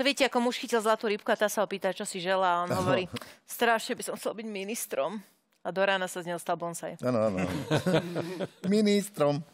To viete, ako muž chytil zlatú rybku a tá sa opýta, čo si želá. A on hovorí, strašne by som chcel byť ministrom. A do rána sa z neho stal bonsaj. Áno, áno. Ministrom.